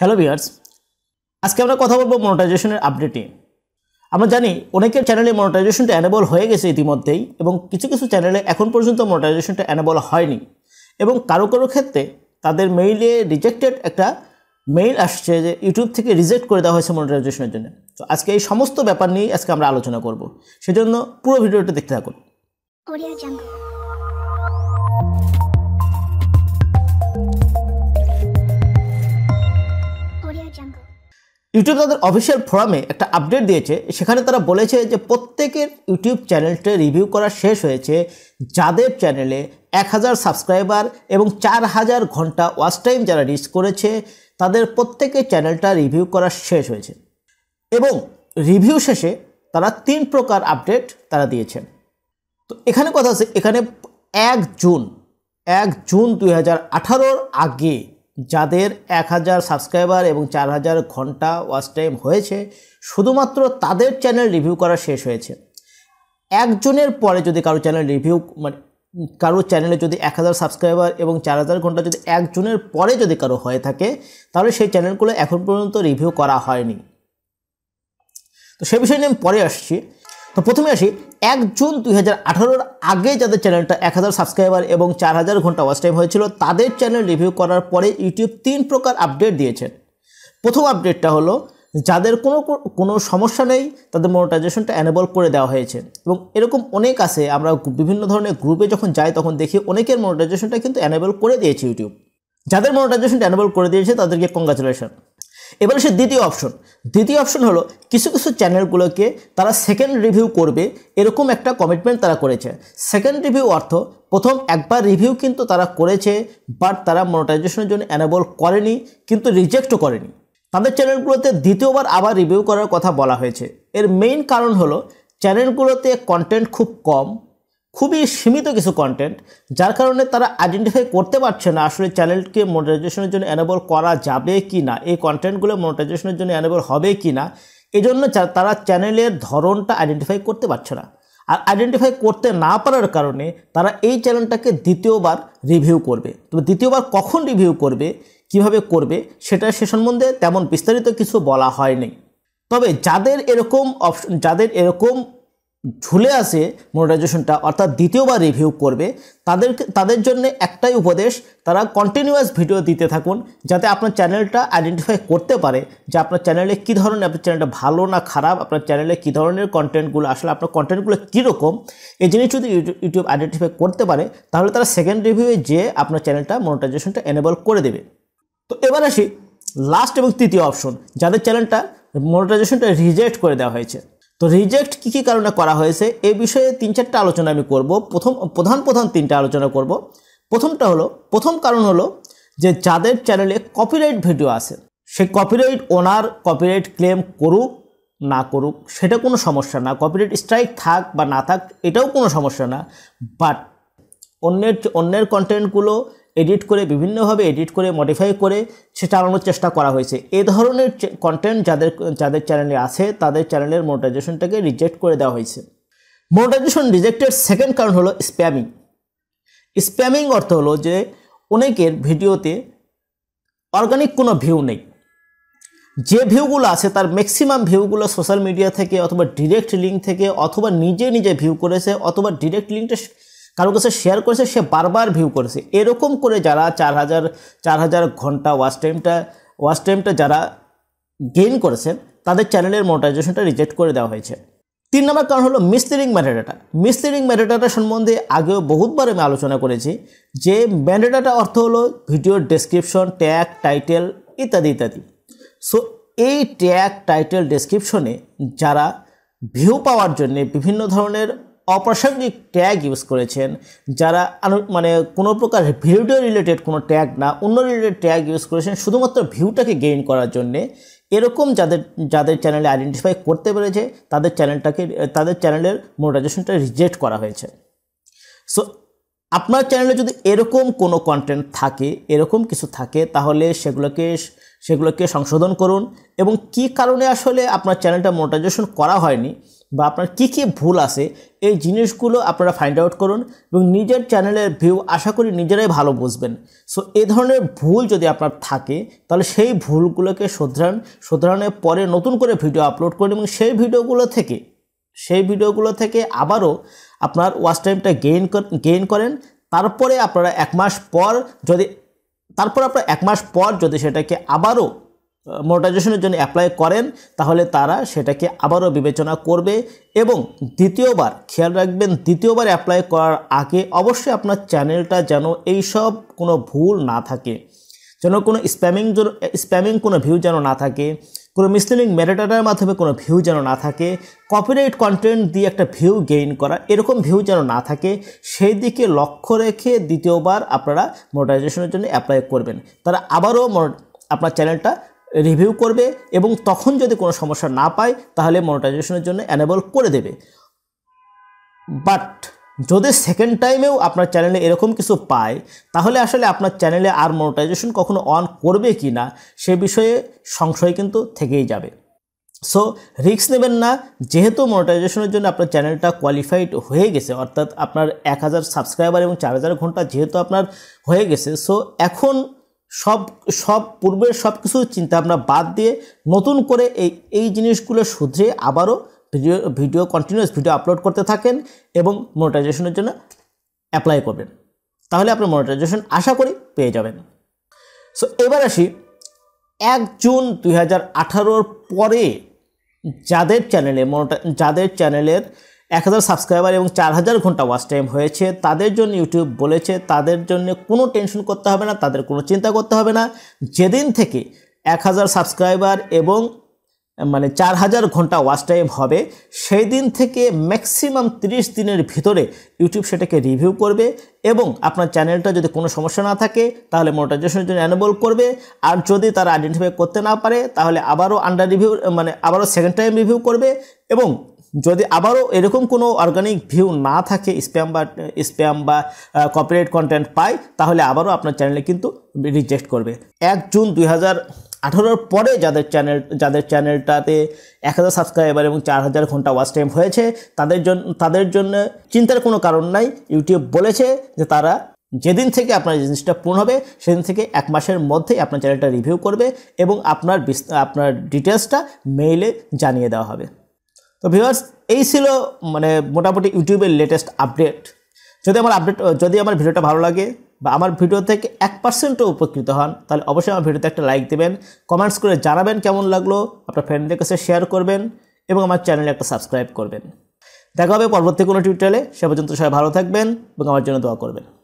hello viewers আজকে আমরা কথা বলবো মনোটাইজেশনের আপডেট নিয়ে আমরা জানি অনেকের চ্যানেলে মনোটাইজেশনটা অ্যানেবল হয়ে গেছে ইতিমধ্যেই এবং কিছু কিছু চ্যানেলে এখন পর্যন্ত মনোটাইজেশনটা অ্যানেবল হয়নি এবং কারো কারো ক্ষেত্রে তাদের মেইলে রিজেক্টেড একটা মেইল আসছে যে ইউটিউব থেকে রিজেক্ট করে দেওয়া হয়েছে মনিটাইজেশনের জন্য তো আজকে এই সমস্ত ব্যাপার নিয়েই আজকে আমরা আলোচনা করব সেজন্য পুরো ভিডিওটা দেখতে থাকুন ইউটিউব তাদের অফিসিয়াল ফোরামে একটা আপডেট দিয়েছে সেখানে তারা বলেছে যে প্রত্যেকের ইউটিউব চ্যানেলটা রিভিউ করা শেষ হয়েছে যাদের চ্যানেলে এক হাজার সাবস্ক্রাইবার এবং চার হাজার ঘন্টা ওয়াচ টাইম যারা রিচ করেছে তাদের প্রত্যেকের চ্যানেলটা রিভিউ করা শেষ হয়েছে এবং রিভিউ শেষে তারা তিন প্রকার আপডেট তারা দিয়েছেন তো এখানে কথা আছে এখানে এক জুন এক জুন দুই হাজার আঠারোর আগে যাদের এক হাজার সাবস্ক্রাইবার এবং চার হাজার ঘন্টা ওয়াচ টাইম হয়েছে শুধুমাত্র তাদের চ্যানেল রিভিউ করা শেষ হয়েছে একজনের পরে যদি কারো চ্যানেল রিভিউ মানে কারো চ্যানেলে যদি এক হাজার সাবস্ক্রাইবার এবং চার হাজার ঘন্টা যদি একজনের পরে যদি কারো হয়ে থাকে তাহলে সেই চ্যানেলগুলো এখন পর্যন্ত রিভিউ করা হয়নি তো সে বিষয় নিয়ে আমি পরে আসছি তো প্রথমে আসি এক জুন দুই হাজার আগে যাদের চ্যানেলটা এক হাজার সাবস্ক্রাইবার এবং চার হাজার ঘন্টা ওয়াচ টাইম হয়েছিল তাদের চ্যানেল রিভিউ করার পরে ইউটিউব তিন প্রকার আপডেট দিয়েছেন প্রথম আপডেটটা হলো যাদের কোনো কোনো সমস্যা নেই তাদের মনিটাইজেশনটা অ্যানেবল করে দেওয়া হয়েছে এবং এরকম অনেক আছে আমরা বিভিন্ন ধরনের গ্রুপে যখন যাই তখন দেখি অনেকের মনিটাইজেশনটা কিন্তু অ্যানেবল করে দিয়েছে ইউটিউব যাদের মনিটাইজেশনটা অ্যানেবল করে দিয়েছে তাদেরকে কংগ্রাচুলেশন এবার সে দ্বিতীয় অপশন দ্বিতীয় অপশন হলো কিছু কিছু চ্যানেলগুলোকে তারা সেকেন্ড রিভিউ করবে এরকম একটা কমিটমেন্ট তারা করেছে সেকেন্ড রিভিউ অর্থ প্রথম একবার রিভিউ কিন্তু তারা করেছে বাট তারা মনিটাইজেশনের জন্য অ্যানেবল করেনি কিন্তু রিজেক্টও করেনি তাদের চ্যানেলগুলোতে দ্বিতীয়বার আবার রিভিউ করার কথা বলা হয়েছে এর মেইন কারণ হলো চ্যানেলগুলোতে কন্টেন্ট খুব কম খুবই সীমিত কিছু কন্টেন্ট যার কারণে তারা আইডেন্টিফাই করতে পারছে না আসলে চ্যানেলকে মনিটাইজেশনের জন্য অ্যানেবল করা যাবে কি না এই কন্টেন্টগুলো মনিটাইজেশনের জন্য অ্যানেবল হবে কি না এই জন্য তারা চ্যানেলের ধরনটা আইডেন্টিফাই করতে পারছে না আর আইডেন্টিফাই করতে না পারার কারণে তারা এই চ্যানেলটাকে দ্বিতীয়বার রিভিউ করবে তবে দ্বিতীয়বার কখন রিভিউ করবে কিভাবে করবে সেটা সে সম্বন্ধে তেমন বিস্তারিত কিছু বলা হয়নি তবে যাদের এরকম অপশন যাদের এরকম ঝুলে আসে মনিটাইজেশনটা অর্থাৎ দ্বিতীয়বার রিভিউ করবে তাদের তাদের জন্য একটাই উপদেশ তারা কন্টিনিউয়াস ভিডিও দিতে থাকুন যাতে আপনার চ্যানেলটা আইডেন্টিফাই করতে পারে যে আপনার চ্যানেলে কী ধরনের আপনার চ্যানেলটা ভালো না খারাপ আপনার চ্যানেলে কী ধরনের কন্টেন্টগুলো আসলে আপনার কন্টেন্টগুলো কীরকম এই জিনিস যদি ইউটিউব আইডেন্টিফাই করতে পারে তাহলে তারা সেকেন্ড রিভিউয়ে যে আপনার চ্যানেলটা মনিটাইজেশনটা এনেবল করে দেবে তো এবার আসি লাস্ট এবং তৃতীয় অপশন যাদের চ্যানেলটা মনিটাইজেশনটা রিজেক্ট করে দেওয়া হয়েছে তো রিজেক্ট কী কী কারণে করা হয়েছে এ বিষয়ে তিন চারটা আলোচনা আমি করব প্রথম প্রধান প্রধান তিনটা আলোচনা করব প্রথমটা হলো প্রথম কারণ হলো যে যাদের চ্যানেলে কপিরাইট ভিডিও আছে সে কপিরাইট ওনার কপিরাইট ক্লেম করুক না করুক সেটা কোনো সমস্যা না কপিরাইট স্ট্রাইক থাক বা না থাক এটাও কোনো সমস্যা না বাট অন্যের অন্যের কন্টেন্টগুলো এডিট করে বিভিন্নভাবে এডিট করে মডিফাই করে সে চালানোর চেষ্টা করা হয়েছে এ ধরনের কন্টেন্ট যাদের যাদের চ্যানেলে আছে তাদের চ্যানেলের মোনেটাইজেশনটাকে রিজেক্ট করে দেওয়া হয়েছে মোনেটাইজেশন রিজেক্টের সেকেন্ড কারণ হলো স্প্যামিং স্প্যামিং অর্থ হলো যে অনেকের ভিডিওতে অর্গানিক কোনো ভিউ নেই যে ভিউগুলো আছে তার ম্যাক্সিমাম ভিউগুলো সোশ্যাল মিডিয়া থেকে অথবা ডিরেক্ট লিঙ্ক থেকে অথবা নিজে নিজে ভিউ করেছে অথবা ডিরেক্ট লিঙ্কটা কারো কাছে শেয়ার করেছে সে বারবার ভিউ করেছে এরকম করে যারা চার হাজার চার হাজার ঘন্টা ওয়াচ টাইমটা ওয়াচ টাইমটা যারা গেইন করেছেন তাদের চ্যানেলের মোটাইজেশনটা রিজেক্ট করে দেওয়া হয়েছে তিন নম্বর কারণ হলো মিস্তিরিং ম্যাটাডাটা মিস্তিরিং ম্যান্ডেটাটা সম্বন্ধে আগেও বহুতবার আমি আলোচনা করেছি যে ম্যান্ডেটাটা অর্থ হলো ভিডিওর ডেসক্রিপশন ট্যাগ টাইটেল ইত্যাদি ইত্যাদি সো এই ট্যাগ টাইটেল ডেসক্রিপশনে যারা ভিউ পাওয়ার জন্যে বিভিন্ন ধরনের অপ্রাসঙ্গিক ট্যাগ ইউজ করেছেন যারা মানে কোনো প্রকার ভিউডিও রিলেটেড কোনো ট্যাগ না অন্য রিলেটেড ট্যাগ ইউজ করেছেন শুধুমাত্র ভিউটাকে গেইন করার জন্যে এরকম যাদের যাদের চ্যানেলে আইডেন্টিফাই করতে পেরেছে তাদের চ্যানেলটাকে তাদের চ্যানেলের মোটাইজেশনটা রিজেক্ট করা হয়েছে সো আপনার চ্যানেলে যদি এরকম কোনো কন্টেন্ট থাকে এরকম কিছু থাকে তাহলে সেগুলোকে সেগুলোকে সংশোধন করুন এবং কি কারণে আসলে আপনার চ্যানেলটা মোটাইজেশন করা হয়নি বা আপনার কী কী ভুল আছে এই জিনিসগুলো আপনারা ফাইন্ড আউট করুন এবং নিজের চ্যানেলের ভিউ আশা করি নিজেরাই ভালো বুঝবেন সো এ ধরনের ভুল যদি আপনার থাকে তাহলে সেই ভুলগুলোকে শোধরান শোধরানোর পরে নতুন করে ভিডিও আপলোড করুন এবং সেই ভিডিওগুলো থেকে সেই ভিডিওগুলো থেকে আবারও আপনার ওয়াচ টাইমটা গেইন গেইন করেন তারপরে আপনারা এক মাস পর যদি তারপর আপনারা এক মাস পর যদি সেটাকে আবারও মনোটাইজেশনের জন্য অ্যাপ্লাই করেন তাহলে তারা সেটাকে আবারও বিবেচনা করবে এবং দ্বিতীয়বার খেয়াল রাখবেন দ্বিতীয়বার অ্যাপ্লাই করার আগে অবশ্যই আপনার চ্যানেলটা যেন এইসব কোনো ভুল না থাকে যেন কোনো স্প্যামিং স্প্যামিং কোনো ভিউ যেন না থাকে কোনো মিসলিডিং ম্যারেটারের মাধ্যমে কোনো ভিউ যেন না থাকে কপিরাইট কন্টেন্ট দিয়ে একটা ভিউ গেইন করা এরকম ভিউ যেন না থাকে সেই দিকে লক্ষ্য রেখে দ্বিতীয়বার আপনারা মনিটাইজেশনের জন্য অ্যাপ্লাই করবেন তারা আবারও আপনার চ্যানেলটা রিভিউ করবে এবং তখন যদি কোনো সমস্যা না পায় তাহলে মনিটাইজেশনের জন্য অ্যানেবল করে দেবে বাট যদি সেকেন্ড টাইমেও আপনার চ্যানেলে এরকম কিছু পায় তাহলে আসলে আপনার চ্যানেলে আর মনিটাইজেশন কখনো অন করবে কি না সে বিষয়ে সংশয় কিন্তু থেকেই যাবে সো রিক্স নেবেন না যেহেতু মনিটাইজেশনের জন্য আপনার চ্যানেলটা কোয়ালিফাইড হয়ে গেছে অর্থাৎ আপনার এক হাজার সাবস্ক্রাইবার এবং চার হাজার ঘন্টা যেহেতু আপনার হয়ে গেছে সো এখন সব সব পূর্বের সব কিছু চিন্তাভাবনা বাদ দিয়ে নতুন করে এই এই জিনিসগুলো শুধরে আবারও video video continues video upload করতে থাকেন এবং মনিটাইজেশনের জন্য অ্যাপ্লাই করবেন তাহলে আপনি মনিটাইজেশন আশা করি পেয়ে যাবেন সো এবার আসি এক জুন দুই পরে যাদের চ্যানেলে মনোটা যাদের চ্যানেলের এক হাজার সাবস্ক্রাইবার এবং চার হাজার ঘন্টা ওয়াচ টাইম হয়েছে তাদের জন্য ইউটিউব বলেছে তাদের জন্য কোনো টেনশন করতে হবে না তাদের কোনো চিন্তা করতে হবে না যেদিন থেকে এক হাজার সাবস্ক্রাইবার এবং মানে চার হাজার ঘন্টা ওয়াচ টাইম হবে সেই দিন থেকে ম্যাক্সিমাম 30 দিনের ভিতরে ইউটিউব সেটাকে রিভিউ করবে এবং আপনার চ্যানেলটা যদি কোনো সমস্যা না থাকে তাহলে মোটাইজেশনের জন্য অ্যানেবল করবে আর যদি তারা আইডেন্টিফাই করতে না পারে তাহলে আবারও আন্ডার রিভিউ মানে আবারও সেকেন্ড টাইম রিভিউ করবে এবং যদি আবারও এরকম কোনো অর্গানিক ভিউ না থাকে স্প্যাম বা স্প্যাম বা কপিরাইট কন্টেন্ট পায় তাহলে আবারও আপনার চ্যানেলে কিন্তু রিজেক্ট করবে এক জুন দুই আঠারোর পরে যাদের চ্যানেল যাদের চ্যানেলটাতে এক হাজার সাবস্ক্রাইবার এবং চার হাজার ঘন্টা ওয়াচ টাইম হয়েছে তাদের জন্য তাদের জন্য চিন্তার কোনো কারণ নাই ইউটিউব বলেছে যে তারা যেদিন থেকে আপনার জিনিসটা পূর্ণ হবে সেদিন থেকে এক মাসের মধ্যেই আপনার চ্যানেলটা রিভিউ করবে এবং আপনার আপনার ডিটেলসটা মেইলে জানিয়ে দেওয়া হবে তো ভিউয়ার্স এই ছিল মানে মোটামুটি ইউটিউবের লেটেস্ট আপডেট যদি আমার আপডেট যদি আমার ভিডিওটা ভালো লাগে বা আমার ভিডিও থেকে এক পার্সেন্টও উপকৃত হন তাহলে অবশ্যই আমার ভিডিওতে একটা লাইক দেবেন কমেন্টস করে জানাবেন কেমন লাগলো আপনার ফ্রেন্ডদের কাছে শেয়ার করবেন এবং আমার চ্যানেলে একটা সাবস্ক্রাইব করবেন দেখা হবে পরবর্তী কোনো টুইটারে সে পর্যন্ত সবাই ভালো থাকবেন এবং আমার জন্য দোয়া করবেন